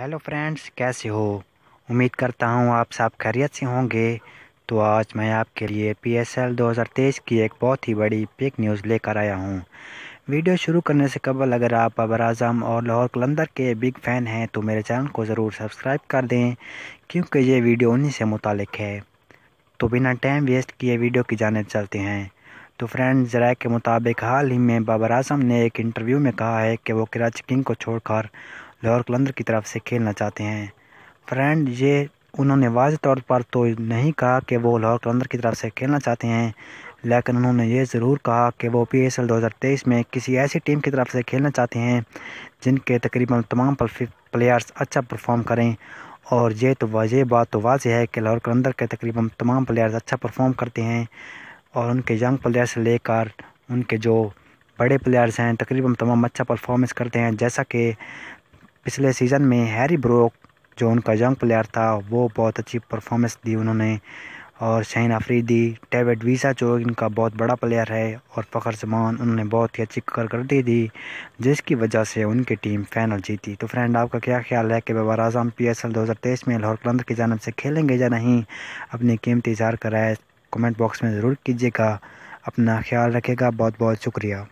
hello friends कैसे हो उम्मीद करता हूँ आप सब खैरियत से होंगे तो आज मैं आपके लिए पी एस एल दो हज़ार तेईस की एक बहुत ही बड़ी पिक न्यूज़ लेकर आया हूँ वीडियो शुरू करने से कबल अगर आप बाबर आजम और लाहौर कलंदर के बिग फ़ैन हैं तो मेरे चैनल को ज़रूर सब्सक्राइब कर दें क्योंकि ये वीडियो उन्हीं से मुतक है तो बिना टाइम वेस्ट किए वीडियो की जानब चलते हैं तो फ्रेंड जरा के मुताबिक हाल ही में बाबर आजम ने एक इंटरव्यू में कहा है कि वो कराची किंग को छोड़कर लाहौर कलंदर की तरफ से खेलना चाहते हैं फ्रेंड ये उन्होंने वाज तौर पर तो नहीं कहा कि वो लाहौर कलंदर की तरफ से खेलना चाहते हैं लेकिन उन्होंने ये ज़रूर कहा कि वो पी एस एल दो हज़ार तेईस में किसी ऐसी टीम की तरफ से खेलना चाहते हैं जिनके तकरीबन तमाम प्लेयर्स अच्छा परफॉर्म करें और ये तो वजह बात तो वाज है कि लाहौर कलंदर के तकरीबन तमाम प्लेयर्स अच्छा परफॉर्म करते हैं और उनके यंग प्लेयर्स लेकर उनके जो बड़े प्लेयर्स हैं तकरीबन तमाम अच्छा परफॉर्मेंस करते हैं जैसा कि पिछले सीज़न में हैरी ब्रोक जो उनका यंग प्लेयर था वो बहुत अच्छी परफॉर्मेंस दी उन्होंने और शहीन अफरीदी डेविड वीसा जो इनका बहुत बड़ा प्लेयर है और फ़खर जमान उन्होंने बहुत ही अच्छी कारकर्दगी दी जिसकी वजह से उनकी टीम फाइनल जीती तो फ्रेंड आपका क्या ख्याल है कि Babar Azam P S L दो हज़ार तेईस में लाहौर कलंदर की जानब से खेलेंगे या नहीं अपनी कीमती इजहार कराए कमेंट बॉक्स में ज़रूर कीजिएगा अपना ख्याल रखेगा बहुत बहुत शुक्रिया